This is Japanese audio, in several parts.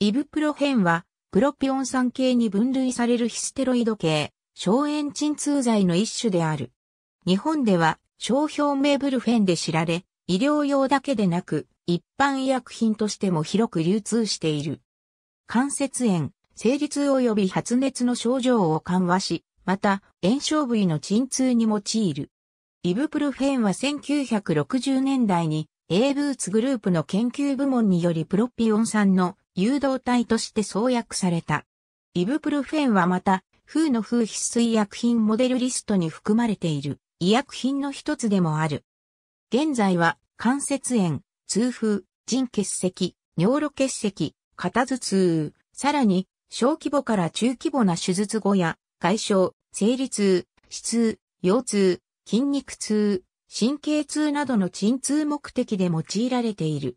イブプロフェンは、プロピオン酸系に分類されるヒステロイド系、消炎鎮痛剤の一種である。日本では、商標名ブルフェンで知られ、医療用だけでなく、一般医薬品としても広く流通している。関節炎、生理痛及び発熱の症状を緩和し、また、炎症部位の鎮痛に用いる。イブプロフェンは1960年代に、A ブーツグループの研究部門によりプロピオン酸の誘導体として創薬された。イブプロフェンはまた、風の風必須医薬品モデルリストに含まれている医薬品の一つでもある。現在は関節炎、痛風、腎結石、尿路結石、肩頭痛、さらに小規模から中規模な手術後や外傷、生理痛、死痛、腰痛、筋肉痛、神経痛などの鎮痛目的で用いられている。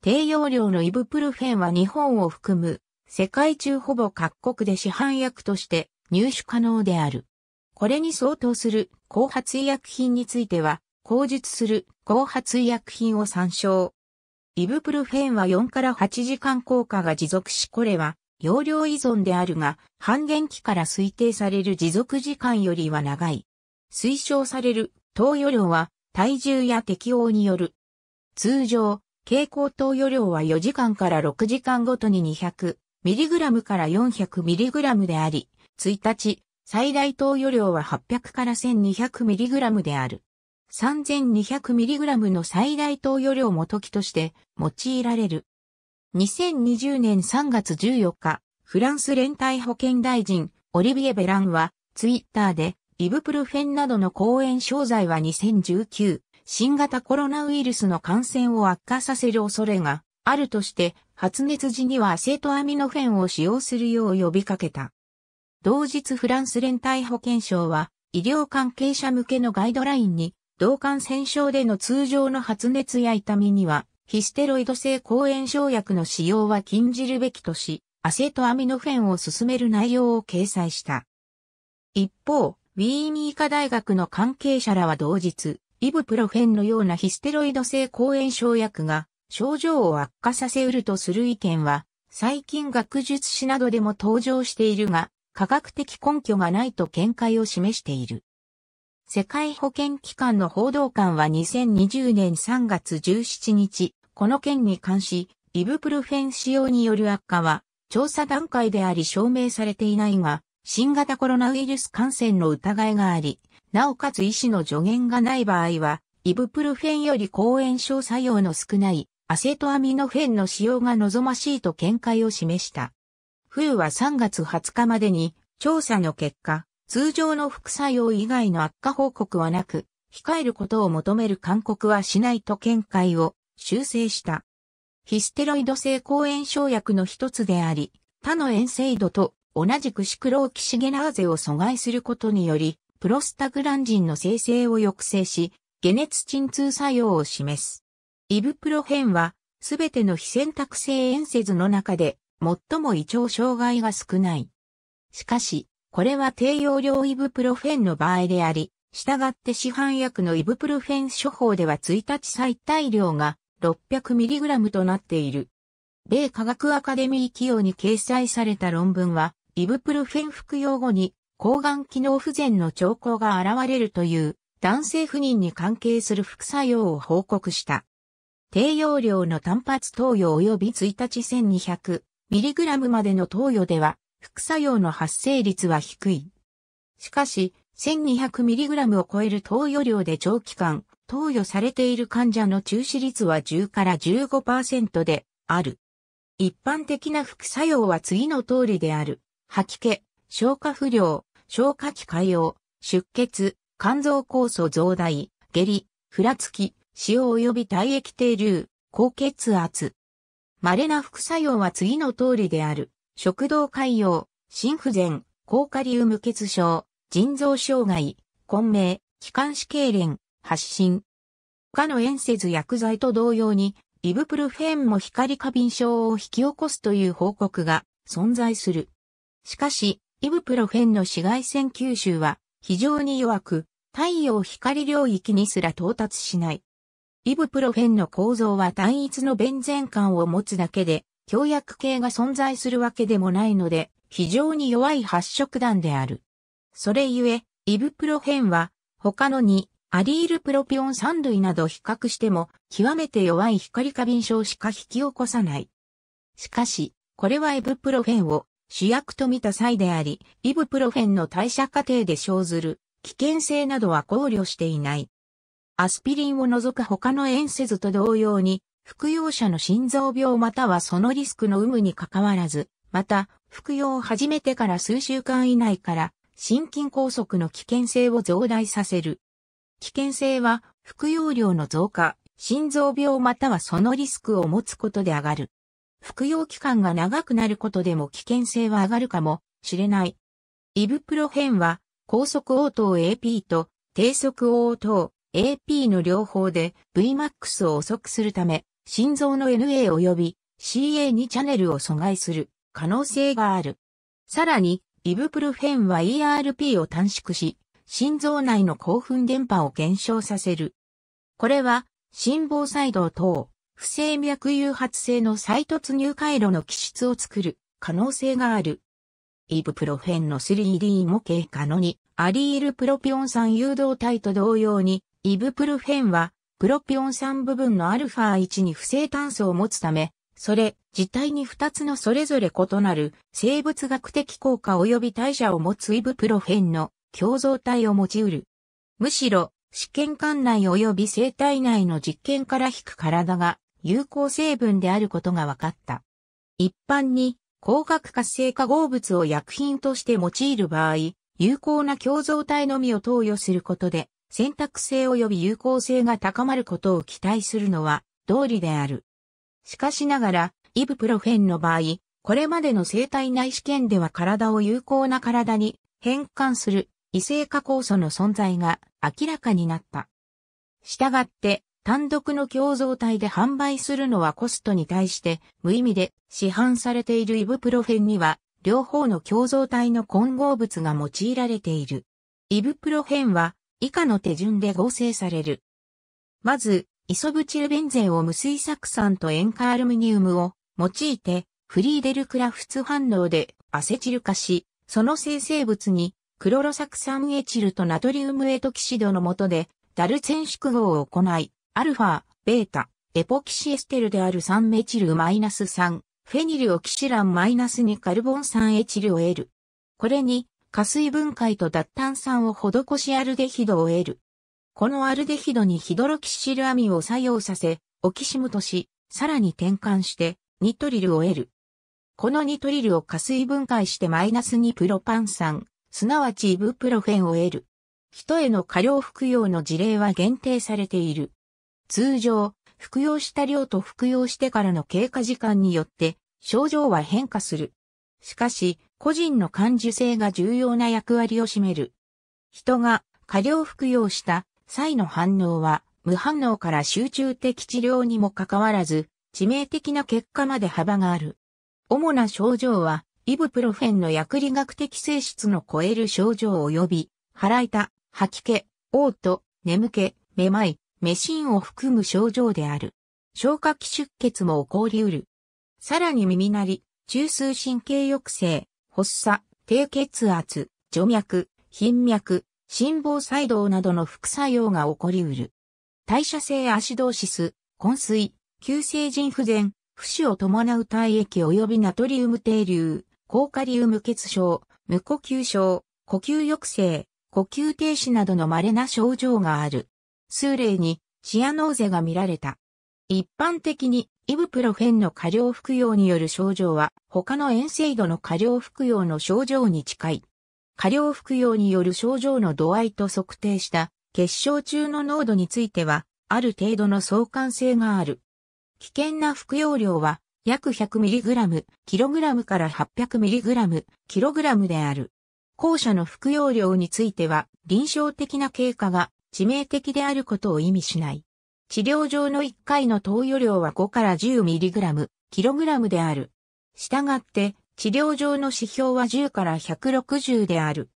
低用量のイブプルフェンは日本を含む世界中ほぼ各国で市販薬として入手可能である。これに相当する後発医薬品については、口述する後発医薬品を参照。イブプルフェンは4から8時間効果が持続し、これは容量依存であるが、半減期から推定される持続時間よりは長い。推奨される投与量は体重や適応による。通常、蛍光投与量は4時間から6時間ごとに 200mg から 400mg であり、1日、最大投与量は800から 1200mg である。3200mg の最大投与量も時として用いられる。2020年3月14日、フランス連帯保健大臣、オリビエ・ベランは、ツイッターで、イブプロフェンなどの抗炎症剤は2019新型コロナウイルスの感染を悪化させる恐れがあるとして、発熱時にはアセトアミノフェンを使用するよう呼びかけた。同日フランス連帯保健省は、医療関係者向けのガイドラインに、同感染症での通常の発熱や痛みには、ヒステロイド性抗炎症薬の使用は禁じるべきとし、アセトアミノフェンを進める内容を掲載した。一方、ウィーン医科大学の関係者らは同日、イブプロフェンのようなヒステロイド性抗炎症薬が症状を悪化させうるとする意見は、最近学術誌などでも登場しているが、科学的根拠がないと見解を示している。世界保健機関の報道官は2020年3月17日、この件に関し、イブプロフェン使用による悪化は、調査段階であり証明されていないが、新型コロナウイルス感染の疑いがあり、なおかつ医師の助言がない場合は、イブプルフェンより抗炎症作用の少ないアセトアミノフェンの使用が望ましいと見解を示した。冬は3月20日までに調査の結果、通常の副作用以外の悪化報告はなく、控えることを求める勧告はしないと見解を修正した。ヒステロイド性抗炎症薬の一つであり、他の炎性度と同じくシクローキシゲナーゼを阻害することにより、プロスタグランジンの生成を抑制し、解熱鎮痛作用を示す。イブプロフェンは、すべての非選択性炎節の中で、最も胃腸障害が少ない。しかし、これは低用量イブプロフェンの場合であり、従って市販薬のイブプロフェン処方では1日最大量が 600mg となっている。米科学アカデミー企業に掲載された論文は、イブプロフェン服用後に抗がん機能不全の兆候が現れるという男性不妊に関係する副作用を報告した。低用量の単発投与及び1日 1200mg までの投与では副作用の発生率は低い。しかし 1200mg を超える投与量で長期間投与されている患者の中止率は10から15%である。一般的な副作用は次の通りである。吐き気、消化不良、消化器潰瘍、出血、肝臓酵素増大、下痢、ふらつき、塩及び体液停留、高血圧。稀な副作用は次の通りである。食道潰瘍、心不全、高カリウム血症、腎臓障害、混迷、気管支痙攣、発疹。他の炎せず薬剤と同様に、イブプルフェンも光過敏症を引き起こすという報告が存在する。しかし、イブプロフェンの紫外線吸収は非常に弱く、太陽光領域にすら到達しない。イブプロフェンの構造は単一のベンゼンを持つだけで、強薬系が存在するわけでもないので、非常に弱い発色弾である。それゆえ、イブプロフェンは、他の2、アリールプロピオン3類など比較しても、極めて弱い光過敏症しか引き起こさない。しかし、これはイブプロフェンを主役と見た際であり、イブプロフェンの代謝過程で生ずる危険性などは考慮していない。アスピリンを除く他のエンセズと同様に、服用者の心臓病またはそのリスクの有無にかかわらず、また、服用を始めてから数週間以内から、心筋梗塞の危険性を増大させる。危険性は、服用量の増加、心臓病またはそのリスクを持つことで上がる。服用期間が長くなることでも危険性は上がるかもしれない。イブプロフェンは、高速応答 AP と低速応答 AP の両方で VMAX を遅くするため、心臓の NA 及び CA2 チャネルを阻害する可能性がある。さらに、イブプロフェンは ERP を短縮し、心臓内の興奮電波を減少させる。これは、心房細動等、不正脈誘発性の再突入回路の気質を作る可能性がある。イブプロフェンの 3D 模型可能に、アリールプロピオン酸誘導体と同様に、イブプロフェンは、プロピオン酸部分の α1 に不正炭素を持つため、それ自体に2つのそれぞれ異なる生物学的効果及び代謝を持つイブプロフェンの共造体を持ち得る。むしろ、試験管内及び生体内の実験から引く体が有効成分であることが分かった。一般に、光学活性化合物を薬品として用いる場合、有効な共造体のみを投与することで、選択性及び有効性が高まることを期待するのは、道理である。しかしながら、イブプロフェンの場合、これまでの生体内試験では体を有効な体に変換する異性化酵素の存在が明らかになった。したがって、単独の共造体で販売するのはコストに対して無意味で市販されているイブプロフェンには両方の共造体の混合物が用いられている。イブプロフェンは以下の手順で合成される。まず、イソブチルベンゼンを無水酢酸と塩化アルミニウムを用いてフリーデルクラフツ反応でアセチル化し、その生成物にクロロ酢酸エチルとナトリウムエトキシドの下でダルチェン縮合を行い、アルファ、ベータ、エポキシエステルである酸メチルマイナス -3、フェニルオキシランマイナス -2 カルボン酸エチルを得る。これに、加水分解と脱炭酸を施しアルデヒドを得る。このアルデヒドにヒドロキシルアミを作用させ、オキシムとし、さらに転換して、ニトリルを得る。このニトリルを加水分解してマイナス2プロパン酸、すなわちイブプロフェンを得る。人への過量服用の事例は限定されている。通常、服用した量と服用してからの経過時間によって症状は変化する。しかし、個人の感受性が重要な役割を占める。人が過量服用した際の反応は無反応から集中的治療にもかかわらず致命的な結果まで幅がある。主な症状はイブプロフェンの薬理学的性質の超える症状及び腹痛、吐き気、嘔吐、眠気、めまい、メシンを含む症状である。消化器出血も起こりうる。さらに耳鳴り、中枢神経抑制、発作、低血圧、除脈、頻脈、心房細動などの副作用が起こりうる。代謝性アシドーシス、昏睡、急性腎不全、不死を伴う体液及びナトリウム低流、高カリウム血症、無呼吸症、呼吸抑制、呼吸停止などの稀な症状がある。数例にシアノーゼが見られた。一般的にイブプロフェンの過量服用による症状は他の遠征度の過量服用の症状に近い。過量服用による症状の度合いと測定した結晶中の濃度についてはある程度の相関性がある。危険な服用量は約 100mg、kg から 800mg、kg である。後者の服用量については臨床的な経過が致命的であることを意味しない。治療上の1回の投与量は5から 10mg、kg である。したがって、治療上の指標は10から160である。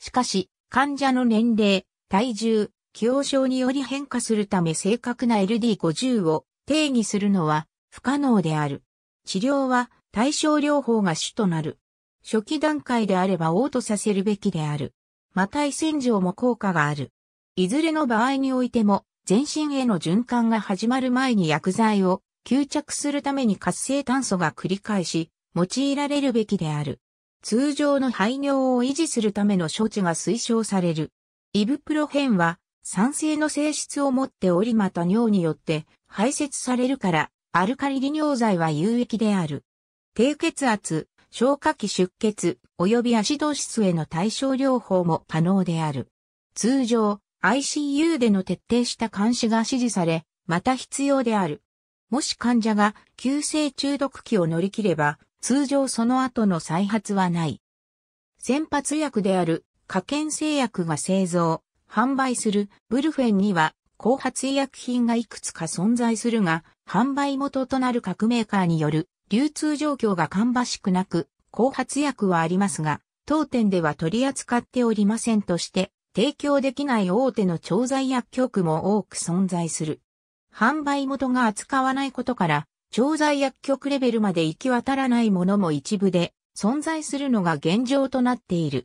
しかし、患者の年齢、体重、既往症により変化するため正確な LD50 を定義するのは不可能である。治療は対症療法が主となる。初期段階であれば嘔吐させるべきである。また異洗浄も効果がある。いずれの場合においても、全身への循環が始まる前に薬剤を吸着するために活性炭素が繰り返し、用いられるべきである。通常の排尿を維持するための処置が推奨される。イブプロフェンは酸性の性質を持っておりまた尿によって排泄されるから、アルカリ利尿剤は有益である。低血圧、消化器出血、及びアシドシスへの対症療法も可能である。通常、ICU での徹底した監視が指示され、また必要である。もし患者が急性中毒期を乗り切れば、通常その後の再発はない。先発薬である、科研製薬が製造、販売するブルフェンには、後発医薬品がいくつか存在するが、販売元となる各メーカーによる流通状況が芳しくなく、後発薬はありますが、当店では取り扱っておりませんとして、提供できない大手の調剤薬局も多く存在する。販売元が扱わないことから、調剤薬局レベルまで行き渡らないものも一部で存在するのが現状となっている。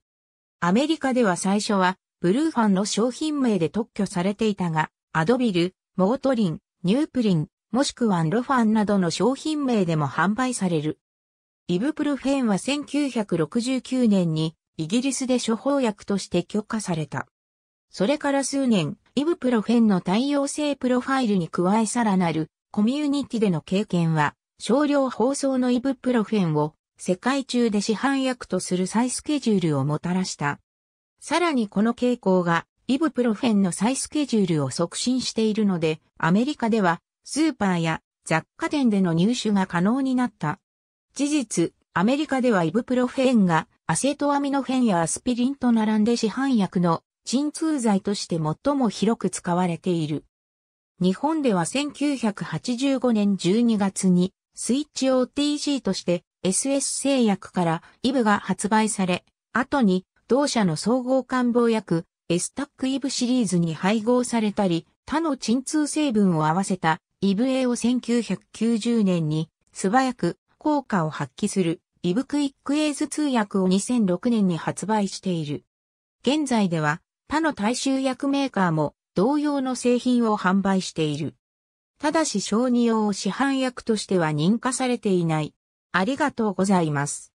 アメリカでは最初は、ブルーファンの商品名で特許されていたが、アドビル、モートリン、ニュープリン、もしくはンロファンなどの商品名でも販売される。イブプルフェンは1969年にイギリスで処方薬として許可された。それから数年、イブプロフェンの対応性プロファイルに加えさらなるコミュニティでの経験は、少量包装のイブプロフェンを世界中で市販薬とする再スケジュールをもたらした。さらにこの傾向がイブプロフェンの再スケジュールを促進しているので、アメリカではスーパーや雑貨店での入手が可能になった。事実、アメリカではイブプロフェンがアセトアミノフェンやアスピリンと並んで市販薬の鎮痛剤として最も広く使われている。日本では1985年12月にスイッチ o t g として SS 製薬からイブが発売され、後に同社の総合官房薬エスタックイブシリーズに配合されたり、他の鎮痛成分を合わせたイブ A を1990年に素早く効果を発揮するイブクイックエイズ通訳を2006年に発売している。現在では他の大衆薬メーカーも同様の製品を販売している。ただし小児用市販薬としては認可されていない。ありがとうございます。